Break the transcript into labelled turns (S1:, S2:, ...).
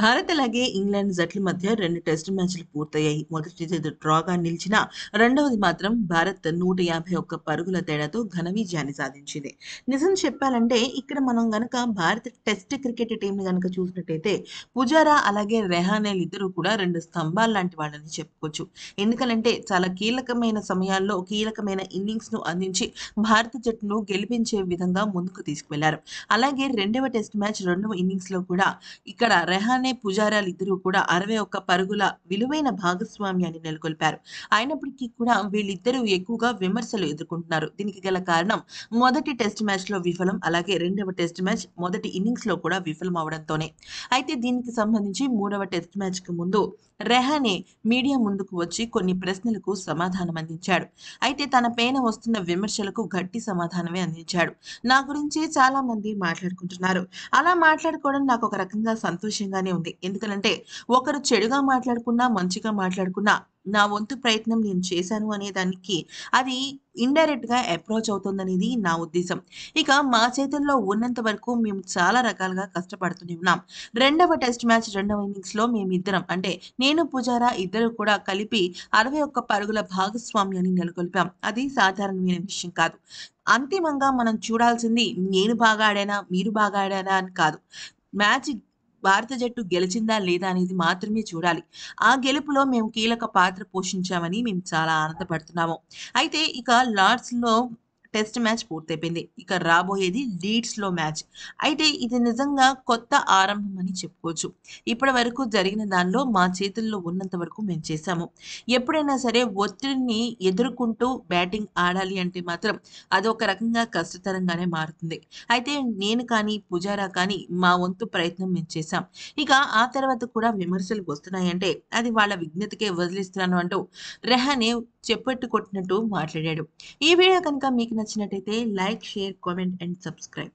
S1: భారత్ అలాగే ఇంగ్లాండ్ జట్ల మధ్య రెండు టెస్ట్ మ్యాచ్లు పూర్తయ్యాయి మొదటిది డ్రాగా నిలిచిన రెండవది మాత్రం భారత్ నూట యాభై ఒక్క పరుగుల తేడాతో ఘన విజయాన్ని సాధించింది నిజం చెప్పాలంటే ఇక్కడ మనం గనక భారత టెస్ట్ క్రికెట్ టీంని గనక చూసినట్టయితే పుజారా అలాగే రెహానేల్ ఇద్దరు కూడా రెండు స్తంభాలు లాంటి వాళ్ళని చెప్పుకోవచ్చు ఎందుకంటే చాలా కీలకమైన సమయాల్లో కీలకమైన ఇన్నింగ్స్ ను అందించి భారత జట్టును గెలిపించే విధంగా ముందుకు తీసుకువెళ్లారు అలాగే రెండవ టెస్ట్ మ్యాచ్ రెండవ ఇన్నింగ్స్ లో కూడా ఇక్కడ రెహా ప్రధానే ఇద్దరు కూడా అరవై ఒక్క పరుగుల విలువైన భాగస్వామ్యాన్ని నెలకొల్పారు అయినప్పటికీ కూడా వీళ్ళిద్దరూ ఎక్కువగా విమర్శలు ఎదుర్కొంటున్నారు దీనికి గల కారణం మొదటి టెస్ట్ మ్యాచ్ లో విఫలం అలాగే రెండవ టెస్ట్ మ్యాచ్ మొదటి ఇన్నింగ్స్ లో కూడా విఫలం అవడంతోనే అయితే దీనికి సంబంధించి మూడవ టెస్ట్ మ్యాచ్ కు ముందు రెహానే మీడియా ముందుకు వచ్చి కొన్ని ప్రశ్నలకు సమాధానం అందించాడు అయితే తన పైన వస్తున్న విమర్శలకు గట్టి సమాధానమే అందించాడు నా గురించి చాలా మంది మాట్లాడుకుంటున్నారు అలా మాట్లాడుకోవడం నాకు ఒక రకంగా సంతోషంగా బాగానే ఉంది ఎందుకంటే ఒకరు చెడుగా మాట్లాడుకున్నా మంచిగా మాట్లాడుకున్నా నా వంతు ప్రయత్నం నేను చేశాను అనే దానికి అది ఇండైరెక్ట్గా అప్రోచ్ అవుతుందనేది నా ఉద్దేశం ఇక మా చేతుల్లో ఉన్నంత వరకు మేము చాలా రకాలుగా కష్టపడుతూనే ఉన్నాం రెండవ టెస్ట్ మ్యాచ్ రెండవ ఇన్నింగ్స్లో మేమిద్దరం అంటే నేను పుజారా ఇద్దరు కూడా కలిపి అరవై ఒక్క పరుగుల భాగస్వామ్యాన్ని నెలకొల్పాం అది సాధారణమైన విషయం కాదు అంతిమంగా మనం చూడాల్సింది నేను బాగా ఆడానా మీరు బాగా ఆడానా అని కాదు మ్యాచ్ భారత జట్టు గెలిచిందా లేదా అనేది మాత్రమే చూడాలి ఆ గెలుపులో మేము కీలక పాత్ర పోషించామని మేము చాలా ఆనందపడుతున్నాము అయితే ఇక లార్డ్స్లో టెస్ట్ మ్యాచ్ పూర్తయిపోయింది ఇక రాబోయేది లీడ్స్లో మ్యాచ్ అయితే ఇది నిజంగా కొత్త ఆరంభం అని చెప్పుకోవచ్చు ఇప్పటి వరకు జరిగిన దానిలో మా చేతుల్లో ఉన్నంత వరకు మేము చేశాము ఎప్పుడైనా సరే ఒత్తిడిని ఎదుర్కొంటూ బ్యాటింగ్ ఆడాలి అంటే మాత్రం అది ఒక రకంగా కష్టతరంగానే మారుతుంది అయితే నేను కానీ పుజారా కానీ మా వంతు ప్రయత్నం మేము చేశాం ఇక ఆ తర్వాత కూడా విమర్శలు వస్తున్నాయంటే అది వాళ్ళ విజ్ఞతకే వదిలిస్తున్నాను అంటూ రెహానే చెప్పట్టు కొట్టినట్టు మాట్లాడాడు ఈ వీడియో కనుక మీకు నచ్చినట్టయితే like share comment and subscribe